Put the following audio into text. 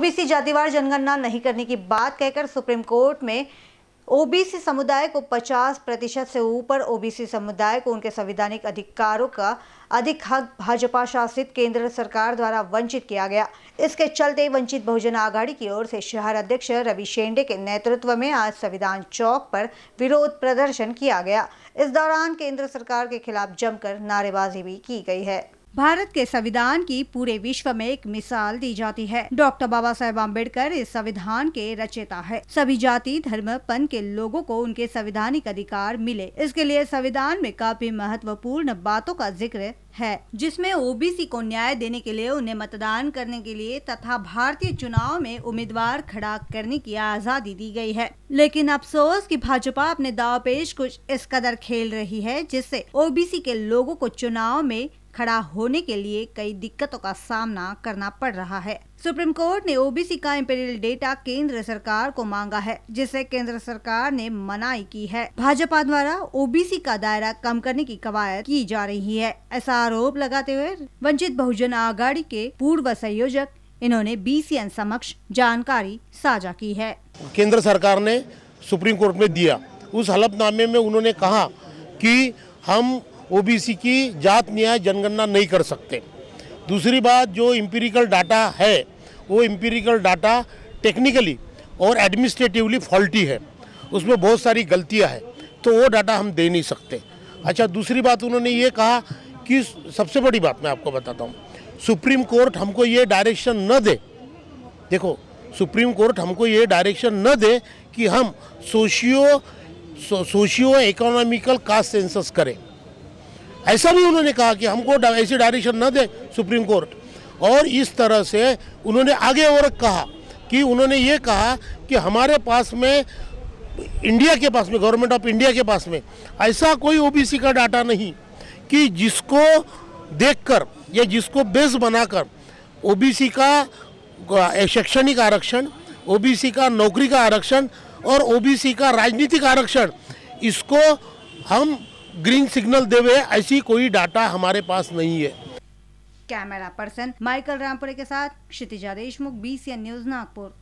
OBC जातिवार जनगणना नहीं करने की बात कहकर सुप्रीम कोर्ट में ओबीसी समुदाय को 50 प्रतिशत से ऊपर ओबीसी समुदाय को उनके संविधानिक अधिकारों का अधिक हक भाजपा शासित केंद्र सरकार द्वारा वंचित किया गया इसके चलते वंचित बहुजन आघाड़ी की ओर से शहर अध्यक्ष रवि शेंडे के नेतृत्व में आज संविधान चौक पर विरोध प्रदर्शन किया गया इस दौरान केंद्र सरकार के खिलाफ जमकर नारेबाजी भी की गई है भारत के संविधान की पूरे विश्व में एक मिसाल दी जाती है डॉक्टर बाबा साहेब अम्बेडकर इस संविधान के रचेता है सभी जाति धर्म पन के लोगों को उनके संविधानिक अधिकार मिले इसके लिए संविधान में काफी महत्वपूर्ण बातों का जिक्र है जिसमें ओबीसी को न्याय देने के लिए उन्हें मतदान करने के लिए तथा भारतीय चुनाव में उम्मीदवार खड़ा करने की आजादी दी गई है लेकिन अफसोस कि भाजपा अपने दाव पेश कुछ इस कदर खेल रही है जिससे ओबीसी के लोगों को चुनाव में खड़ा होने के लिए कई दिक्कतों का सामना करना पड़ रहा है सुप्रीम कोर्ट ने ओबीसी का इम्पेरियल डेटा केंद्र सरकार को मांगा है जिसे केंद्र सरकार ने मनाई की है भाजपा द्वारा ओबीसी का दायरा कम करने की कवायद की जा रही है ऐसा आरोप लगाते हुए वंचित बहुजन आघाड़ी के पूर्व संयोजक इन्होंने बी समक्ष जानकारी साझा की है केंद्र सरकार ने सुप्रीम कोर्ट में दिया उस हलफनामे में उन्होंने कहा की हम ओबीसी की जात न्याय जनगणना नहीं कर सकते दूसरी बात जो इम्पीरिकल डाटा है वो इम्पीरिकल डाटा टेक्निकली और एडमिनिस्ट्रेटिवली फॉल्टी है उसमें बहुत सारी गलतियां हैं तो वो डाटा हम दे नहीं सकते अच्छा दूसरी बात उन्होंने ये कहा कि सबसे बड़ी बात मैं आपको बताता हूँ सुप्रीम कोर्ट हमको ये डायरेक्शन न दे देखो सुप्रीम कोर्ट हमको ये डायरेक्शन न दे कि हम socio so, socio economical caste census करें ऐसा भी उन्होंने कहा कि हमको ऐसी डायरेक्शन न दे सुप्रीम कोर्ट और इस तरह से उन्होंने आगे और कहा कि उन्होंने ये कहा कि हमारे पास में इंडिया के पास में गवर्नमेंट ऑफ इंडिया के पास में ऐसा कोई ओबीसी का डाटा नहीं कि जिसको देखकर या जिसको बेस बनाकर ओबीसी का शैक्षणिक आरक्षण ओबीसी का नौकरी का आरक्षण और ओबीसी का राजनीतिक आरक्षण इसको हम ग्रीन सिग्नल देवे ऐसी कोई डाटा हमारे पास नहीं है कैमरा पर्सन माइकल रामपुरे के साथ क्षितिजा देशमुख बी न्यूज नागपुर